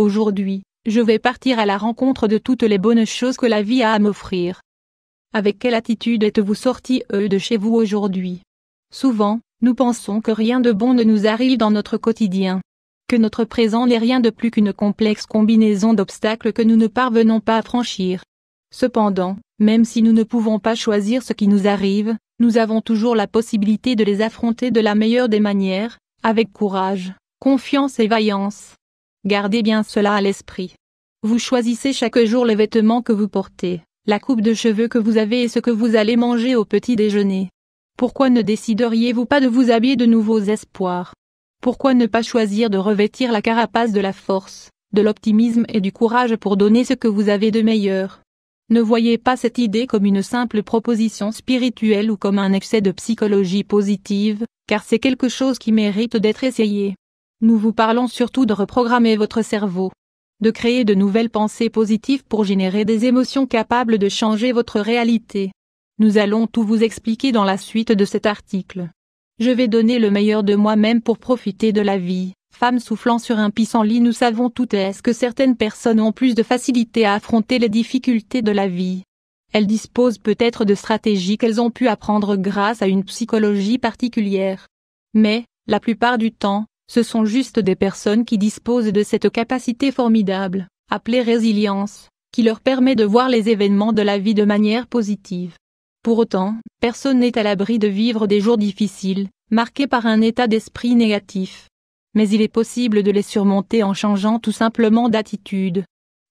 Aujourd'hui, je vais partir à la rencontre de toutes les bonnes choses que la vie a à m'offrir. Avec quelle attitude êtes-vous sorti eux de chez vous aujourd'hui Souvent, nous pensons que rien de bon ne nous arrive dans notre quotidien. Que notre présent n'est rien de plus qu'une complexe combinaison d'obstacles que nous ne parvenons pas à franchir. Cependant, même si nous ne pouvons pas choisir ce qui nous arrive, nous avons toujours la possibilité de les affronter de la meilleure des manières, avec courage, confiance et vaillance. Gardez bien cela à l'esprit. Vous choisissez chaque jour les vêtements que vous portez, la coupe de cheveux que vous avez et ce que vous allez manger au petit déjeuner. Pourquoi ne décideriez-vous pas de vous habiller de nouveaux espoirs Pourquoi ne pas choisir de revêtir la carapace de la force, de l'optimisme et du courage pour donner ce que vous avez de meilleur Ne voyez pas cette idée comme une simple proposition spirituelle ou comme un excès de psychologie positive, car c'est quelque chose qui mérite d'être essayé. Nous vous parlons surtout de reprogrammer votre cerveau, de créer de nouvelles pensées positives pour générer des émotions capables de changer votre réalité. Nous allons tout vous expliquer dans la suite de cet article. Je vais donner le meilleur de moi-même pour profiter de la vie. Femme soufflant sur un pissenlit, nous savons toutes est-ce que certaines personnes ont plus de facilité à affronter les difficultés de la vie. Elles disposent peut-être de stratégies qu'elles ont pu apprendre grâce à une psychologie particulière. Mais, la plupart du temps, ce sont juste des personnes qui disposent de cette capacité formidable, appelée résilience, qui leur permet de voir les événements de la vie de manière positive. Pour autant, personne n'est à l'abri de vivre des jours difficiles, marqués par un état d'esprit négatif. Mais il est possible de les surmonter en changeant tout simplement d'attitude.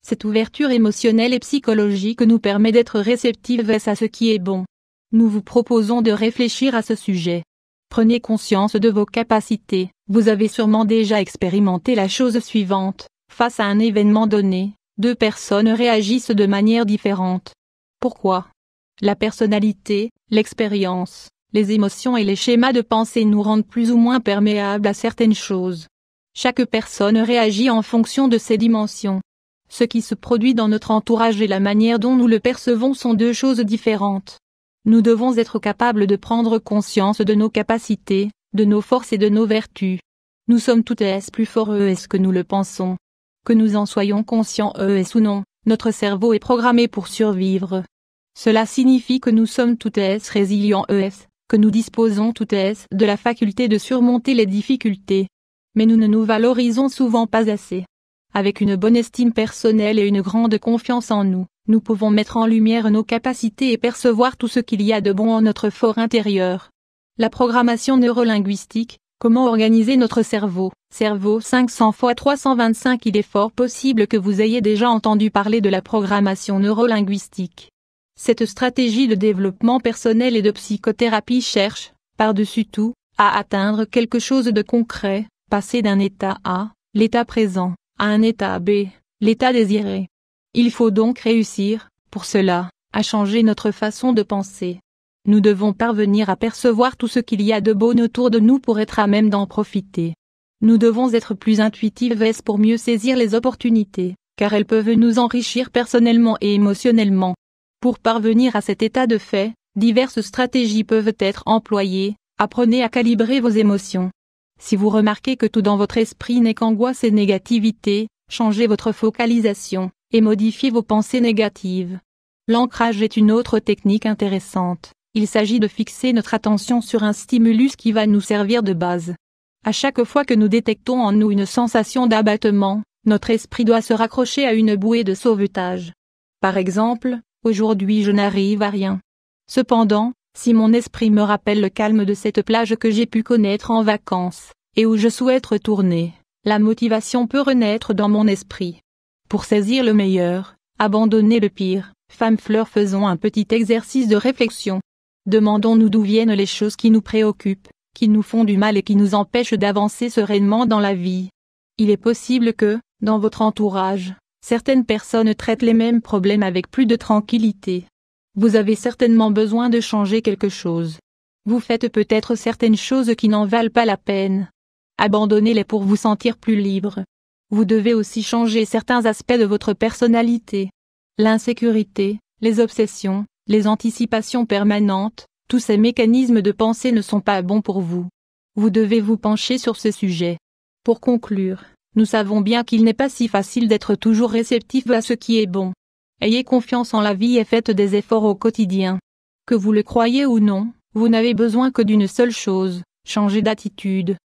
Cette ouverture émotionnelle et psychologique nous permet d'être réceptives à ce qui est bon. Nous vous proposons de réfléchir à ce sujet. Prenez conscience de vos capacités. Vous avez sûrement déjà expérimenté la chose suivante. Face à un événement donné, deux personnes réagissent de manière différente. Pourquoi La personnalité, l'expérience, les émotions et les schémas de pensée nous rendent plus ou moins perméables à certaines choses. Chaque personne réagit en fonction de ses dimensions. Ce qui se produit dans notre entourage et la manière dont nous le percevons sont deux choses différentes. Nous devons être capables de prendre conscience de nos capacités, de nos forces et de nos vertus. Nous sommes toutes et plus forts ES que nous le pensons. Que nous en soyons conscients ES ou non, notre cerveau est programmé pour survivre. Cela signifie que nous sommes toutes et résilients ES, que nous disposons toutes est de la faculté de surmonter les difficultés. Mais nous ne nous valorisons souvent pas assez. Avec une bonne estime personnelle et une grande confiance en nous, nous pouvons mettre en lumière nos capacités et percevoir tout ce qu'il y a de bon en notre fort intérieur. La programmation neurolinguistique, comment organiser notre cerveau Cerveau 500 x 325 Il est fort possible que vous ayez déjà entendu parler de la programmation neurolinguistique. Cette stratégie de développement personnel et de psychothérapie cherche, par-dessus tout, à atteindre quelque chose de concret, passer d'un état A, l'état présent, à un état B, l'état désiré. Il faut donc réussir, pour cela, à changer notre façon de penser. Nous devons parvenir à percevoir tout ce qu'il y a de bon autour de nous pour être à même d'en profiter. Nous devons être plus intuitives pour mieux saisir les opportunités, car elles peuvent nous enrichir personnellement et émotionnellement. Pour parvenir à cet état de fait, diverses stratégies peuvent être employées, apprenez à calibrer vos émotions. Si vous remarquez que tout dans votre esprit n'est qu'angoisse et négativité, changez votre focalisation et modifier vos pensées négatives. L'ancrage est une autre technique intéressante. Il s'agit de fixer notre attention sur un stimulus qui va nous servir de base. À chaque fois que nous détectons en nous une sensation d'abattement, notre esprit doit se raccrocher à une bouée de sauvetage. Par exemple, aujourd'hui je n'arrive à rien. Cependant, si mon esprit me rappelle le calme de cette plage que j'ai pu connaître en vacances, et où je souhaite retourner, la motivation peut renaître dans mon esprit. Pour saisir le meilleur, abandonner le pire, femme fleur faisons un petit exercice de réflexion. Demandons-nous d'où viennent les choses qui nous préoccupent, qui nous font du mal et qui nous empêchent d'avancer sereinement dans la vie. Il est possible que, dans votre entourage, certaines personnes traitent les mêmes problèmes avec plus de tranquillité. Vous avez certainement besoin de changer quelque chose. Vous faites peut-être certaines choses qui n'en valent pas la peine. Abandonnez-les pour vous sentir plus libre, vous devez aussi changer certains aspects de votre personnalité. L'insécurité, les obsessions, les anticipations permanentes, tous ces mécanismes de pensée ne sont pas bons pour vous. Vous devez vous pencher sur ce sujet. Pour conclure, nous savons bien qu'il n'est pas si facile d'être toujours réceptif à ce qui est bon. Ayez confiance en la vie et faites des efforts au quotidien. Que vous le croyez ou non, vous n'avez besoin que d'une seule chose, changer d'attitude.